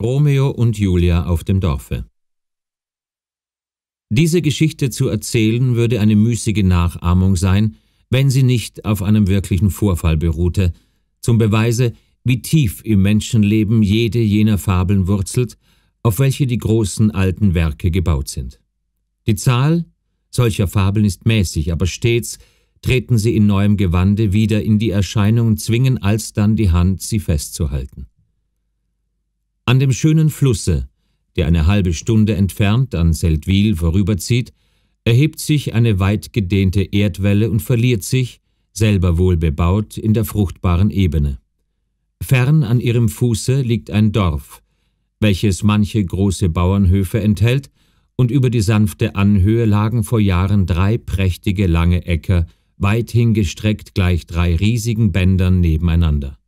Romeo und Julia auf dem Dorfe. Diese Geschichte zu erzählen würde eine müßige Nachahmung sein, wenn sie nicht auf einem wirklichen Vorfall beruhte, zum Beweise, wie tief im Menschenleben jede jener Fabeln wurzelt, auf welche die großen alten Werke gebaut sind. Die Zahl solcher Fabeln ist mäßig, aber stets treten sie in neuem Gewande wieder in die Erscheinung und zwingen alsdann die Hand, sie festzuhalten. An dem schönen Flusse, der eine halbe Stunde entfernt an Seldwyl vorüberzieht, erhebt sich eine weit gedehnte Erdwelle und verliert sich, selber wohl bebaut, in der fruchtbaren Ebene. Fern an ihrem Fuße liegt ein Dorf, welches manche große Bauernhöfe enthält, und über die sanfte Anhöhe lagen vor Jahren drei prächtige lange Äcker, weit hingestreckt gleich drei riesigen Bändern nebeneinander.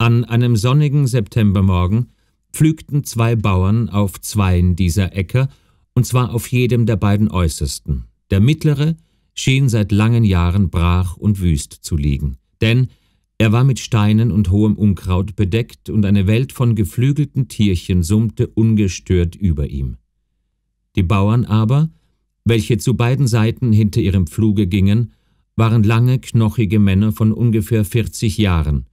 An einem sonnigen Septembermorgen pflügten zwei Bauern auf zweien dieser Äcker, und zwar auf jedem der beiden äußersten. Der mittlere schien seit langen Jahren brach und wüst zu liegen, denn er war mit Steinen und hohem Unkraut bedeckt und eine Welt von geflügelten Tierchen summte ungestört über ihm. Die Bauern aber, welche zu beiden Seiten hinter ihrem Pfluge gingen, waren lange, knochige Männer von ungefähr 40 Jahren,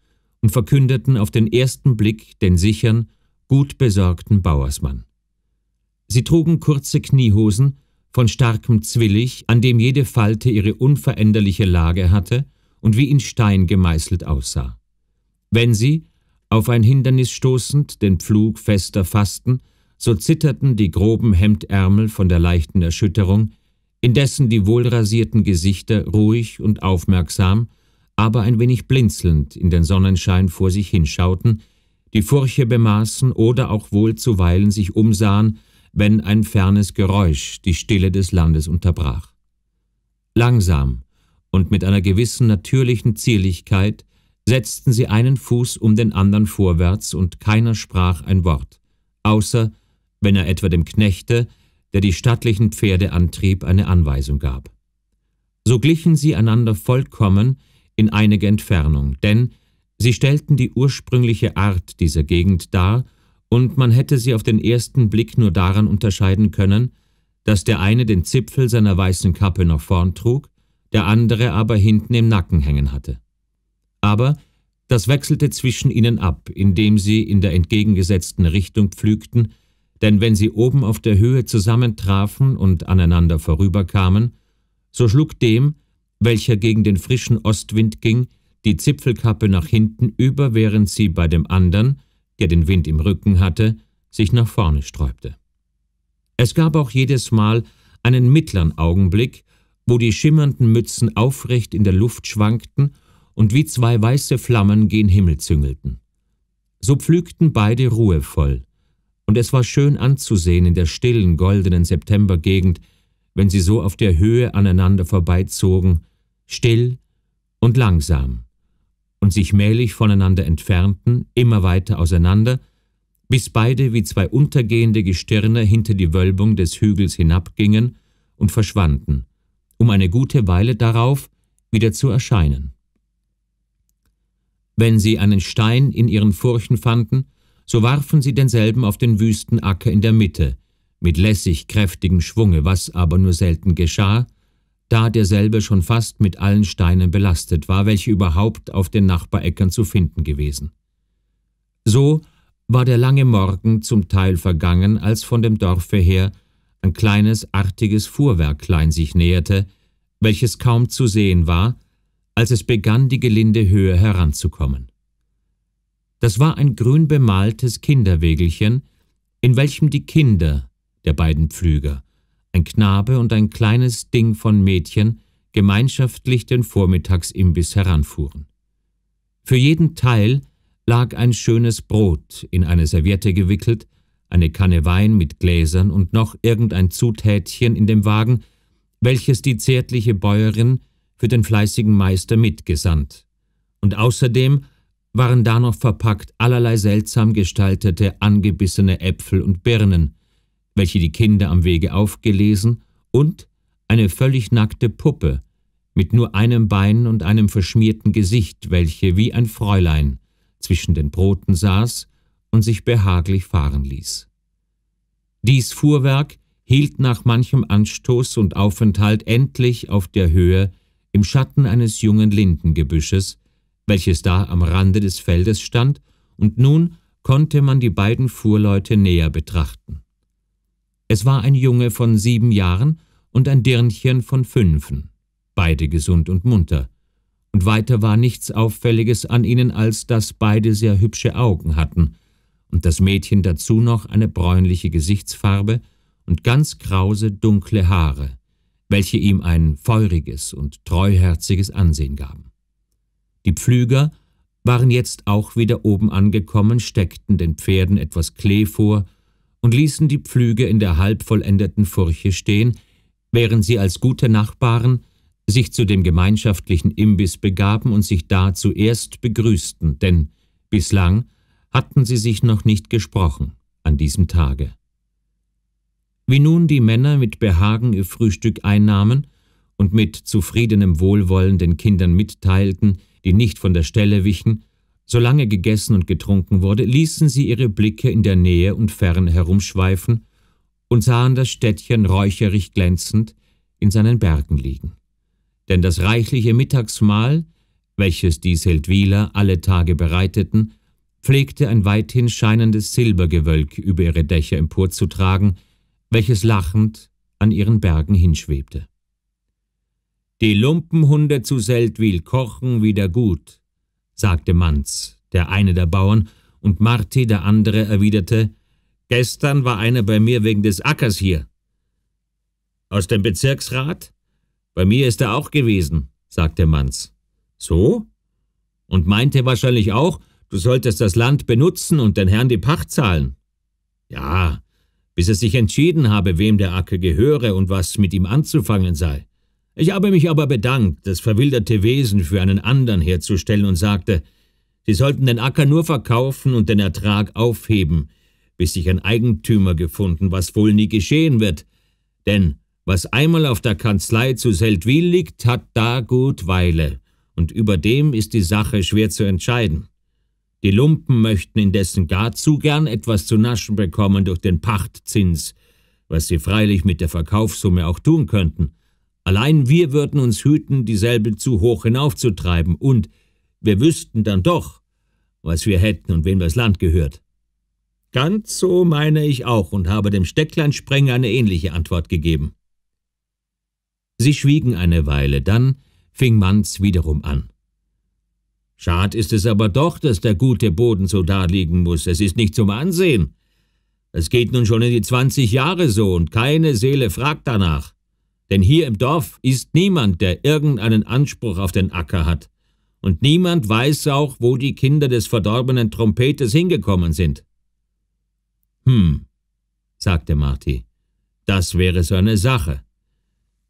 und verkündeten auf den ersten Blick den sichern, gut besorgten Bauersmann. Sie trugen kurze Kniehosen von starkem Zwillig, an dem jede Falte ihre unveränderliche Lage hatte und wie in Stein gemeißelt aussah. Wenn sie, auf ein Hindernis stoßend, den Pflug fester fassten, so zitterten die groben Hemdärmel von der leichten Erschütterung, indessen die wohlrasierten Gesichter ruhig und aufmerksam aber ein wenig blinzelnd in den Sonnenschein vor sich hinschauten, die Furche bemaßen oder auch wohl zuweilen sich umsahen, wenn ein fernes Geräusch die Stille des Landes unterbrach. Langsam und mit einer gewissen natürlichen Zierlichkeit setzten sie einen Fuß um den anderen vorwärts und keiner sprach ein Wort, außer wenn er etwa dem Knechte, der die stattlichen Pferde antrieb, eine Anweisung gab. So glichen sie einander vollkommen, in einige Entfernung, denn sie stellten die ursprüngliche Art dieser Gegend dar, und man hätte sie auf den ersten Blick nur daran unterscheiden können, dass der eine den Zipfel seiner weißen Kappe nach vorn trug, der andere aber hinten im Nacken hängen hatte. Aber das wechselte zwischen ihnen ab, indem sie in der entgegengesetzten Richtung pflügten, denn wenn sie oben auf der Höhe zusammentrafen und aneinander vorüberkamen, so schlug dem, welcher gegen den frischen Ostwind ging, die Zipfelkappe nach hinten über, während sie bei dem anderen, der den Wind im Rücken hatte, sich nach vorne sträubte. Es gab auch jedes Mal einen mittleren Augenblick, wo die schimmernden Mützen aufrecht in der Luft schwankten und wie zwei weiße Flammen gen Himmel züngelten. So pflügten beide ruhevoll, und es war schön anzusehen in der stillen, goldenen Septembergegend, wenn sie so auf der Höhe aneinander vorbeizogen, still und langsam, und sich mählich voneinander entfernten, immer weiter auseinander, bis beide wie zwei untergehende Gestirne hinter die Wölbung des Hügels hinabgingen und verschwanden, um eine gute Weile darauf wieder zu erscheinen. Wenn sie einen Stein in ihren Furchen fanden, so warfen sie denselben auf den Wüstenacker in der Mitte, mit lässig kräftigem Schwunge, was aber nur selten geschah, da derselbe schon fast mit allen Steinen belastet war, welche überhaupt auf den Nachbaräckern zu finden gewesen. So war der lange Morgen zum Teil vergangen, als von dem Dorfe her ein kleines, artiges Fuhrwerklein sich näherte, welches kaum zu sehen war, als es begann, die gelinde Höhe heranzukommen. Das war ein grün bemaltes Kinderwägelchen, in welchem die Kinder der beiden Pflüger, ein Knabe und ein kleines Ding von Mädchen, gemeinschaftlich den Vormittagsimbiss heranfuhren. Für jeden Teil lag ein schönes Brot, in eine Serviette gewickelt, eine Kanne Wein mit Gläsern und noch irgendein Zutätchen in dem Wagen, welches die zärtliche Bäuerin für den fleißigen Meister mitgesandt. Und außerdem waren da noch verpackt allerlei seltsam gestaltete, angebissene Äpfel und Birnen, welche die Kinder am Wege aufgelesen, und eine völlig nackte Puppe mit nur einem Bein und einem verschmierten Gesicht, welche wie ein Fräulein zwischen den Broten saß und sich behaglich fahren ließ. Dies Fuhrwerk hielt nach manchem Anstoß und Aufenthalt endlich auf der Höhe im Schatten eines jungen Lindengebüsches, welches da am Rande des Feldes stand, und nun konnte man die beiden Fuhrleute näher betrachten. Es war ein Junge von sieben Jahren und ein Dirnchen von fünfen, beide gesund und munter. Und weiter war nichts Auffälliges an ihnen, als dass beide sehr hübsche Augen hatten und das Mädchen dazu noch eine bräunliche Gesichtsfarbe und ganz krause, dunkle Haare, welche ihm ein feuriges und treuherziges Ansehen gaben. Die Pflüger waren jetzt auch wieder oben angekommen, steckten den Pferden etwas Klee vor und ließen die Pflüge in der halb vollendeten Furche stehen, während sie als gute Nachbarn sich zu dem gemeinschaftlichen Imbiss begaben und sich da zuerst begrüßten, denn bislang hatten sie sich noch nicht gesprochen an diesem Tage. Wie nun die Männer mit Behagen ihr Frühstück einnahmen und mit zufriedenem Wohlwollen den Kindern mitteilten, die nicht von der Stelle wichen, Solange gegessen und getrunken wurde, ließen sie ihre Blicke in der Nähe und Ferne herumschweifen und sahen das Städtchen räucherig glänzend in seinen Bergen liegen. Denn das reichliche Mittagsmahl, welches die Seldwyler alle Tage bereiteten, pflegte ein weithin scheinendes Silbergewölk über ihre Dächer emporzutragen, welches lachend an ihren Bergen hinschwebte. Die Lumpenhunde zu Seldwyl kochen wieder gut, sagte Manz, der eine der Bauern, und Marti, der andere, erwiderte, »Gestern war einer bei mir wegen des Ackers hier.« »Aus dem Bezirksrat?« »Bei mir ist er auch gewesen«, sagte Manz. »So?« Und meinte wahrscheinlich auch, du solltest das Land benutzen und den Herrn die Pacht zahlen. »Ja«, bis er sich entschieden habe, wem der Acker gehöre und was mit ihm anzufangen sei. Ich habe mich aber bedankt, das verwilderte Wesen für einen anderen herzustellen und sagte, sie sollten den Acker nur verkaufen und den Ertrag aufheben, bis sich ein Eigentümer gefunden, was wohl nie geschehen wird, denn was einmal auf der Kanzlei zu Seldwyl liegt, hat da gut Weile, und überdem ist die Sache schwer zu entscheiden. Die Lumpen möchten indessen gar zu gern etwas zu naschen bekommen durch den Pachtzins, was sie freilich mit der Verkaufssumme auch tun könnten, Allein wir würden uns hüten, dieselbe zu hoch hinaufzutreiben, und wir wüssten dann doch, was wir hätten und wem das Land gehört. Ganz so meine ich auch und habe dem Steckleinsprenger eine ähnliche Antwort gegeben. Sie schwiegen eine Weile, dann fing Manz wiederum an. Schad ist es aber doch, dass der gute Boden so daliegen muss, es ist nicht zum Ansehen. Es geht nun schon in die zwanzig Jahre so, und keine Seele fragt danach. Denn hier im Dorf ist niemand, der irgendeinen Anspruch auf den Acker hat. Und niemand weiß auch, wo die Kinder des verdorbenen Trompeters hingekommen sind. Hm, sagte Marty, das wäre so eine Sache.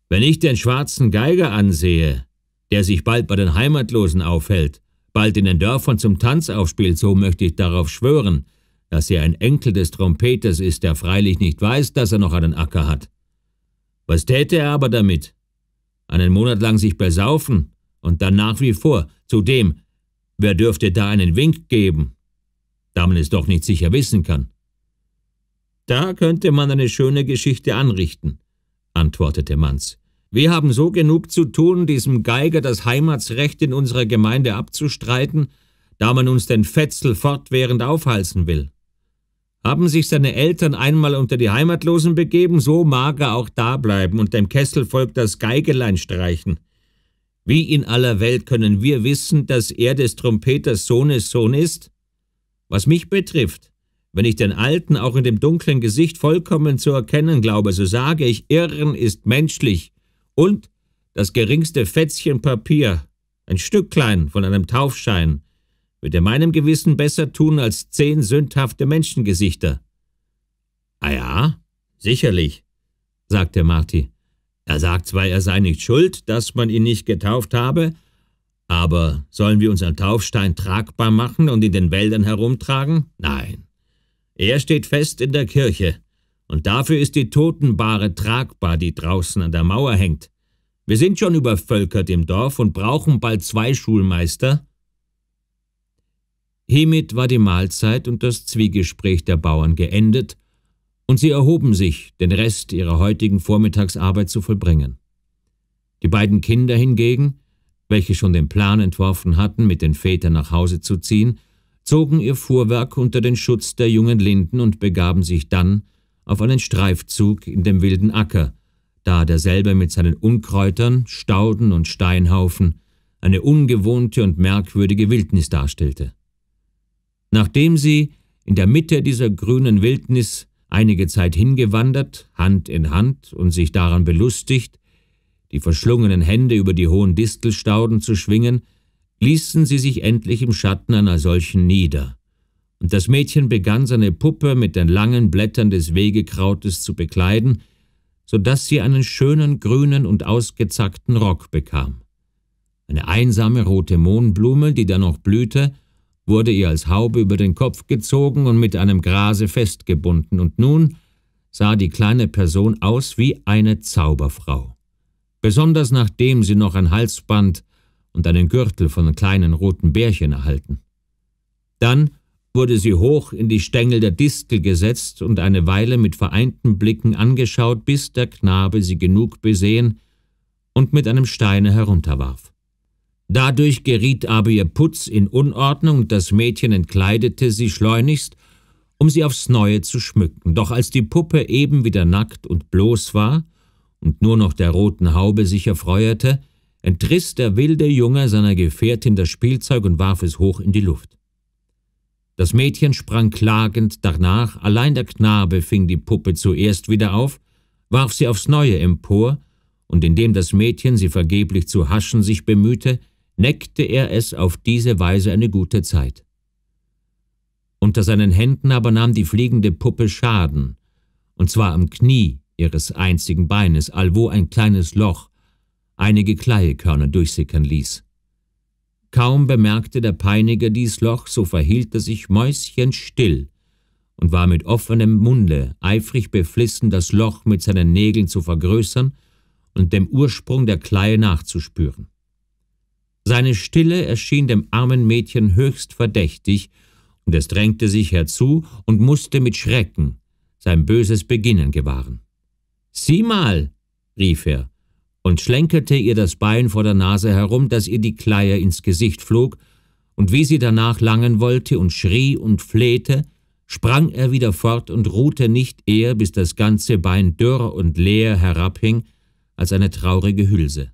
Wenn ich den schwarzen Geiger ansehe, der sich bald bei den Heimatlosen aufhält, bald in den Dörfern zum Tanz aufspielt, so möchte ich darauf schwören, dass er ein Enkel des Trompeters ist, der freilich nicht weiß, dass er noch einen Acker hat. Was täte er aber damit? Einen Monat lang sich besaufen und dann nach wie vor. Zudem, wer dürfte da einen Wink geben? Da man es doch nicht sicher wissen kann. Da könnte man eine schöne Geschichte anrichten, antwortete Manz. Wir haben so genug zu tun, diesem Geiger das Heimatsrecht in unserer Gemeinde abzustreiten, da man uns den Fetzel fortwährend aufhalsen will. Haben sich seine Eltern einmal unter die Heimatlosen begeben, so mag er auch da bleiben und dem Kessel folgt das Geigelein streichen. Wie in aller Welt können wir wissen, dass er des Trompeters Sohnes Sohn ist? Was mich betrifft, wenn ich den Alten auch in dem dunklen Gesicht vollkommen zu erkennen glaube, so sage ich, Irren ist menschlich und das geringste Fetzchen Papier, ein Stücklein von einem Taufschein, wird er meinem Gewissen besser tun als zehn sündhafte Menschengesichter. Ah ja, sicherlich, sagte Marti. Er sagt zwar, er sei nicht schuld, dass man ihn nicht getauft habe, aber sollen wir unseren Taufstein tragbar machen und in den Wäldern herumtragen? Nein. Er steht fest in der Kirche, und dafür ist die Totenbahre tragbar, die draußen an der Mauer hängt. Wir sind schon übervölkert im Dorf und brauchen bald zwei Schulmeister, Hemit war die Mahlzeit und das Zwiegespräch der Bauern geendet, und sie erhoben sich, den Rest ihrer heutigen Vormittagsarbeit zu vollbringen. Die beiden Kinder hingegen, welche schon den Plan entworfen hatten, mit den Vätern nach Hause zu ziehen, zogen ihr Fuhrwerk unter den Schutz der jungen Linden und begaben sich dann auf einen Streifzug in dem wilden Acker, da derselbe mit seinen Unkräutern, Stauden und Steinhaufen eine ungewohnte und merkwürdige Wildnis darstellte. Nachdem sie in der Mitte dieser grünen Wildnis einige Zeit hingewandert, Hand in Hand und sich daran belustigt, die verschlungenen Hände über die hohen Distelstauden zu schwingen, ließen sie sich endlich im Schatten einer solchen nieder. Und das Mädchen begann seine Puppe mit den langen Blättern des Wegekrautes zu bekleiden, so dass sie einen schönen grünen und ausgezackten Rock bekam. Eine einsame rote Mohnblume, die da noch blühte, wurde ihr als Haube über den Kopf gezogen und mit einem Grase festgebunden, und nun sah die kleine Person aus wie eine Zauberfrau. Besonders nachdem sie noch ein Halsband und einen Gürtel von kleinen roten Bärchen erhalten. Dann wurde sie hoch in die Stängel der Distel gesetzt und eine Weile mit vereinten Blicken angeschaut, bis der Knabe sie genug besehen und mit einem Steine herunterwarf. Dadurch geriet aber ihr Putz in Unordnung und das Mädchen entkleidete sie schleunigst, um sie aufs Neue zu schmücken. Doch als die Puppe eben wieder nackt und bloß war und nur noch der roten Haube sich erfreuerte, entriss der wilde Junge seiner Gefährtin das Spielzeug und warf es hoch in die Luft. Das Mädchen sprang klagend danach, allein der Knabe fing die Puppe zuerst wieder auf, warf sie aufs Neue empor, und indem das Mädchen sie vergeblich zu haschen sich bemühte, neckte er es auf diese Weise eine gute Zeit. Unter seinen Händen aber nahm die fliegende Puppe Schaden, und zwar am Knie ihres einzigen Beines, allwo ein kleines Loch einige Kleiekörner durchsickern ließ. Kaum bemerkte der Peiniger dies Loch, so verhielt er sich mäuschenstill und war mit offenem Munde eifrig beflissen, das Loch mit seinen Nägeln zu vergrößern und dem Ursprung der Kleie nachzuspüren. Seine Stille erschien dem armen Mädchen höchst verdächtig, und es drängte sich herzu und musste mit Schrecken sein böses Beginnen gewahren. Sieh mal, rief er und schlenkerte ihr das Bein vor der Nase herum, dass ihr die Kleier ins Gesicht flog, und wie sie danach langen wollte und schrie und flehte, sprang er wieder fort und ruhte nicht eher, bis das ganze Bein dürr und leer herabhing, als eine traurige Hülse.